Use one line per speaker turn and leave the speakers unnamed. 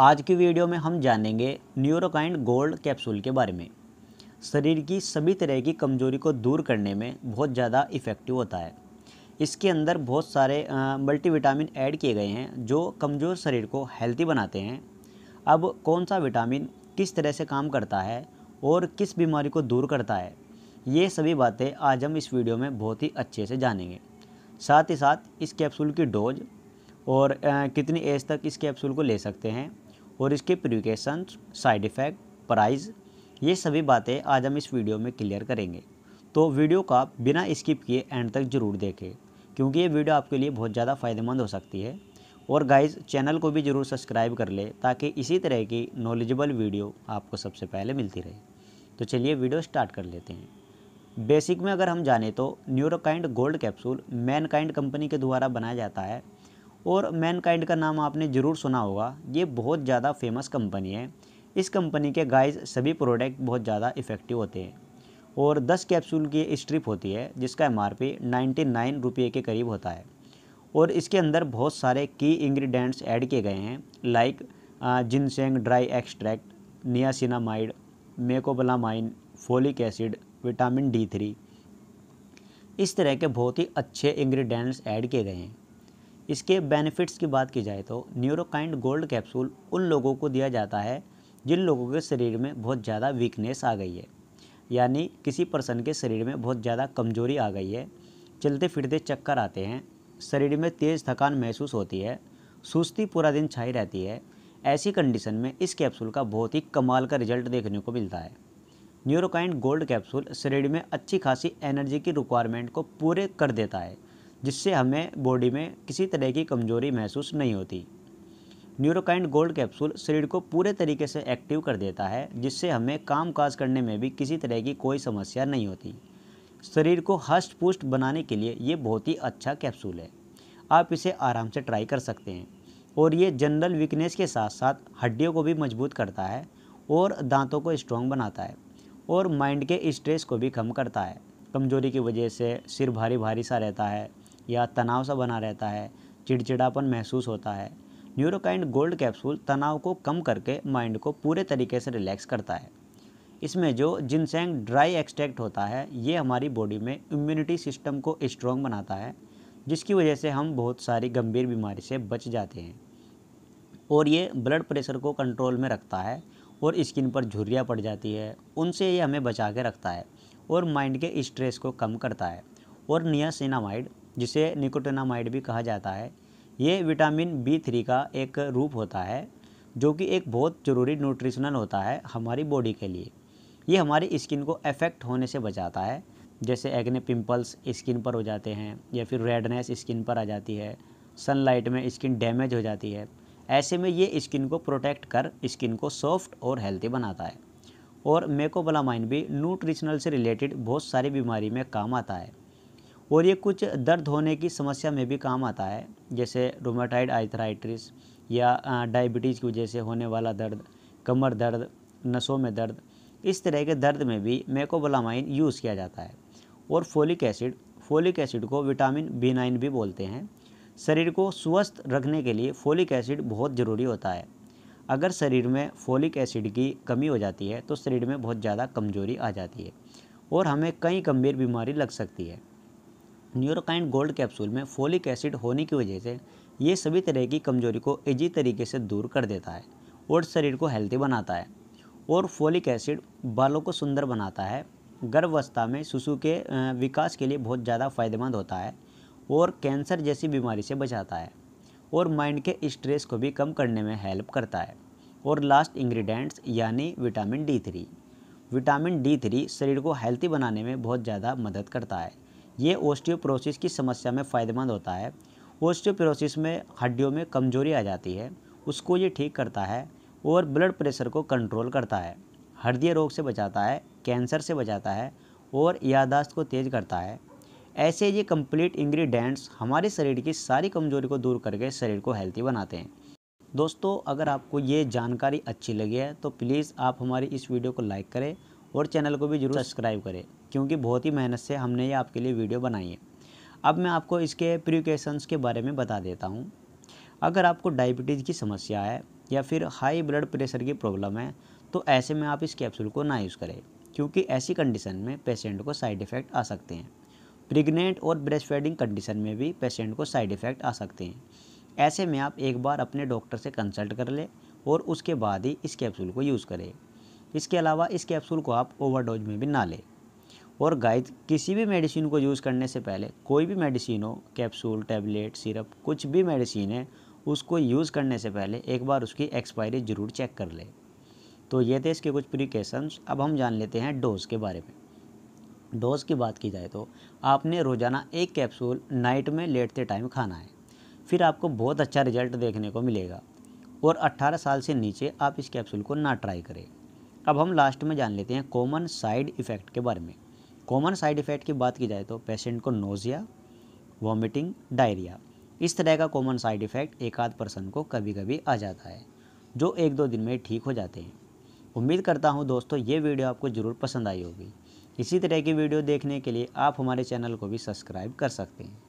आज की वीडियो में हम जानेंगे न्यूरोकाइन गोल्ड कैप्सूल के बारे में शरीर की सभी तरह की कमजोरी को दूर करने में बहुत ज़्यादा इफ़ेक्टिव होता है इसके अंदर बहुत सारे मल्टीविटामिन ऐड किए गए हैं जो कमज़ोर शरीर को हेल्थी बनाते हैं अब कौन सा विटामिन किस तरह से काम करता है और किस बीमारी को दूर करता है ये सभी बातें आज हम इस वीडियो में बहुत ही अच्छे से जानेंगे साथ ही साथ इस कैप्सूल की डोज और कितनी एज तक इस कैप्सूल को ले सकते हैं और इसके प्रिकेशन साइड इफ़ेक्ट प्राइज़ ये सभी बातें आज हम इस वीडियो में क्लियर करेंगे तो वीडियो का बिना स्किप किए एंड तक ज़रूर देखें क्योंकि ये वीडियो आपके लिए बहुत ज़्यादा फ़ायदेमंद हो सकती है और गाइज चैनल को भी ज़रूर सब्सक्राइब कर ले ताकि इसी तरह की नॉलेजेबल वीडियो आपको सबसे पहले मिलती रहे तो चलिए वीडियो स्टार्ट कर लेते हैं बेसिक में अगर हम जाने तो Neurokind gold capsule Mankind company के द्वारा बनाया जाता है और मैनकाइंड का नाम आपने ज़रूर सुना होगा ये बहुत ज़्यादा फेमस कंपनी है इस कंपनी के गाइस सभी प्रोडक्ट बहुत ज़्यादा इफ़ेक्टिव होते हैं और 10 कैप्सूल की स्ट्रिप होती है जिसका एम आर पी नाइन्टी के करीब होता है और इसके अंदर बहुत सारे की इंग्रेडिएंट्स ऐड किए गए हैं like ginseng dry extract niacinamide mecobalamin folic acid vitamin D three इस तरह के बहुत ही अच्छे इंग्रेडिएंट्स ऐड किए गए हैं इसके बेनिफिट्स की बात की जाए तो न्यूरोकाइंड गोल्ड कैप्सूल उन लोगों को दिया जाता है जिन लोगों के शरीर में बहुत ज़्यादा वीकनेस आ गई है यानी किसी पर्सन के शरीर में बहुत ज़्यादा कमजोरी आ गई है चलते फिरते चक्कर आते हैं शरीर में तेज़ थकान महसूस होती है सुस्ती पूरा दिन छाई रहती है ऐसी कंडीशन में इस कैप्सूल का बहुत ही कमाल का रिजल्ट देखने को मिलता है न्यूरोकाइंड गोल्ड कैप्सूल शरीर में अच्छी खासी एनर्जी की रिक्वायरमेंट को पूरे कर देता है जिससे हमें बॉडी में किसी तरह की कमजोरी महसूस नहीं होती न्यूरोकाइंड गोल्ड कैप्सूल शरीर को पूरे तरीके से एक्टिव कर देता है जिससे हमें काम काज करने में भी किसी तरह की कोई समस्या नहीं होती शरीर को हष्ट पुष्ट बनाने के लिए ये बहुत ही अच्छा कैप्सूल है आप इसे आराम से ट्राई कर सकते हैं और ये जनरल वीकनेस के साथ साथ हड्डियों को भी मजबूत करता है और दांतों को स्ट्रॉन्ग बनाता है और माइंड के स्ट्रेस को भी कम करता है कमजोरी की वजह से सिर भारी भारी सा रहता है या तनाव सा बना रहता है चिड़चिड़ापन महसूस होता है न्यूरोकाइंड गोल्ड कैप्सूल तनाव को कम करके माइंड को पूरे तरीके से रिलैक्स करता है इसमें जो जिनसेंग ड्राई एक्सट्रैक्ट होता है ये हमारी बॉडी में इम्यूनिटी सिस्टम को स्ट्रॉन्ग बनाता है जिसकी वजह से हम बहुत सारी गंभीर बीमारी से बच जाते हैं और ये ब्लड प्रेशर को कंट्रोल में रखता है और स्किन पर झुर्रियाँ पड़ जाती है उनसे ये हमें बचा के रखता है और माइंड के स्ट्रेस को कम करता है और नियासिनामाइड जिसे निकोटेनामाइड भी कहा जाता है ये विटामिन बी थ्री का एक रूप होता है जो कि एक बहुत ज़रूरी न्यूट्रिशनल होता है हमारी बॉडी के लिए ये हमारी स्किन को अफेक्ट होने से बचाता है जैसे एग्ने पिंपल्स स्किन पर हो जाते हैं या फिर रेडनेस स्किन पर आ जाती है सनलाइट में स्किन डैमेज हो जाती है ऐसे में ये स्किन को प्रोटेक्ट कर स्किन को सॉफ्ट और हेल्थी बनाता है और मेकोबलामाइन भी न्यूट्रिशनल से रिलेटेड बहुत सारी बीमारी में काम आता है और ये कुछ दर्द होने की समस्या में भी काम आता है जैसे रोमाटाइड आइथराइट्रिस या डायबिटीज़ की वजह से होने वाला दर्द कमर दर्द नसों में दर्द इस तरह के दर्द में भी मेकोबलामाइन यूज़ किया जाता है और फोलिक एसिड फोलिक एसिड को विटामिन बी नाइन भी बोलते हैं शरीर को स्वस्थ रखने के लिए फोलिक एसिड बहुत ज़रूरी होता है अगर शरीर में फोलिक एसिड की कमी हो जाती है तो शरीर में बहुत ज़्यादा कमजोरी आ जाती है और हमें कई गंभीर बीमारी लग सकती है न्यूरोकाइन गोल्ड कैप्सूल में फोलिक एसिड होने की वजह से ये सभी तरह की कमजोरी को इजी तरीके से दूर कर देता है और शरीर को हेल्थी बनाता है और फोलिक एसिड बालों को सुंदर बनाता है गर्भावस्था में शिशु के विकास के लिए बहुत ज़्यादा फायदेमंद होता है और कैंसर जैसी बीमारी से बचाता है और माइंड के स्ट्रेस को भी कम करने में हेल्प करता है और लास्ट इंग्रेडिएंट्स यानी vitamin D three vitamin D three शरीर को हेल्थी बनाने में बहुत ज़्यादा मदद करता है ये ओस्टियोप्रोसिस की समस्या में फ़ायदेमंद होता है ओस्टियोप्रोसिस में हड्डियों में कमजोरी आ जाती है उसको ये ठीक करता है और ब्लड प्रेशर को कंट्रोल करता है हृदय रोग से बचाता है कैंसर से बचाता है और यादाश्त को तेज़ करता है ऐसे ये कंप्लीट इंग्रेडिएंट्स हमारे शरीर की सारी कमजोरी को दूर करके शरीर को हेल्थी बनाते हैं दोस्तों अगर आपको ये जानकारी अच्छी लगी है तो प्लीज़ आप हमारी इस वीडियो को लाइक करें और चैनल को भी जरूर सब्सक्राइब करें क्योंकि बहुत ही मेहनत से हमने ये आपके लिए वीडियो बनाई है अब मैं आपको इसके प्रिकॉशंस के बारे में बता देता हूँ अगर आपको डायबिटीज़ की समस्या है या फिर हाई ब्लड प्रेशर की प्रॉब्लम है तो ऐसे में आप इस कैप्सूल को ना यूज़ करें क्योंकि ऐसी कंडीशन में पेशेंट को साइड इफ़ेक्ट आ सकते हैं प्रेग्नेंट और ब्रेस्ट फीडिंग कंडीशन में भी पेशेंट को साइड इफ़ेक्ट आ सकते हैं ऐसे में आप एक बार अपने डॉक्टर से कंसल्ट कर लें और उसके बाद ही इस कैप्सूल को यूज़ करें इसके अलावा इस कैप्सूल को आप ओवरडोज में भी ना लें और गाय किसी भी मेडिसिन को यूज़ करने से पहले कोई भी मेडिसिन हो कैप्सूल टैबलेट सिरप कुछ भी मेडिसिन है उसको यूज़ करने से पहले एक बार उसकी एक्सपायरी ज़रूर चेक कर ले तो ये थे इसके कुछ प्रिकेशंस अब हम जान लेते हैं डोज़ के बारे में डोज़ की बात की जाए तो आपने रोज़ाना एक कैप्सूल नाइट में लेटते टाइम खाना है फिर आपको बहुत अच्छा रिजल्ट देखने को मिलेगा और 18 साल से नीचे आप इस कैप्सूल को ना ट्राई करें अब हम लास्ट में जान लेते हैं कॉमन साइड इफ़ेक्ट के बारे में कॉमन साइड इफ़ेक्ट की बात की जाए तो पेशेंट को नोज़िया वॉमिटिंग डायरिया इस तरह का कॉमन साइड इफ़ेक्ट एक आध पर्सन को कभी कभी आ जाता है जो एक दो दिन में ठीक हो जाते हैं उम्मीद करता हूँ दोस्तों ये वीडियो आपको ज़रूर पसंद आई होगी इसी तरह की वीडियो देखने के लिए आप हमारे चैनल को भी सब्सक्राइब कर सकते हैं